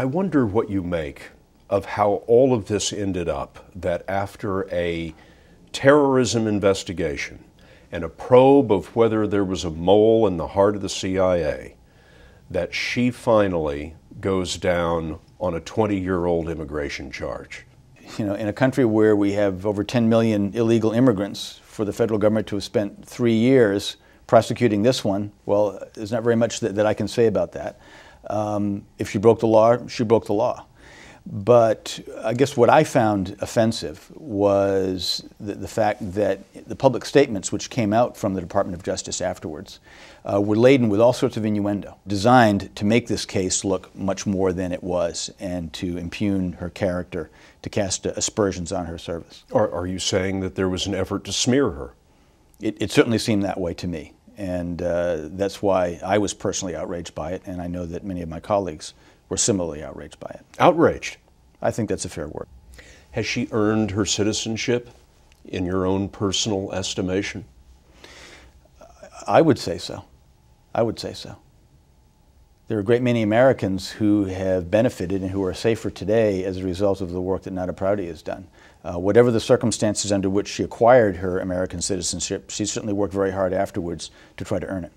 I wonder what you make of how all of this ended up that after a terrorism investigation and a probe of whether there was a mole in the heart of the CIA, that she finally goes down on a 20 year old immigration charge. You know, in a country where we have over 10 million illegal immigrants, for the federal government to have spent three years prosecuting this one, well, there's not very much that, that I can say about that. Um, if she broke the law, she broke the law. But I guess what I found offensive was the, the, fact that the public statements which came out from the Department of Justice afterwards uh, were laden with all sorts of innuendo designed to make this case look much more than it was and to impugn her character, to cast aspersions on her service. Are, are you saying that there was an effort to smear her? It, it certainly seemed that way to me. And uh, that's why I was personally outraged by it, and I know that many of my colleagues were similarly outraged by it. Outraged? I think that's a fair word. Has she earned her citizenship in your own personal estimation? I would say so. I would say so. There are a great many Americans who have benefited and who are safer today as a result of the work that Nada Prouty has done. Uh, whatever the circumstances under which she acquired her American citizenship, she certainly worked very hard afterwards to try to earn it.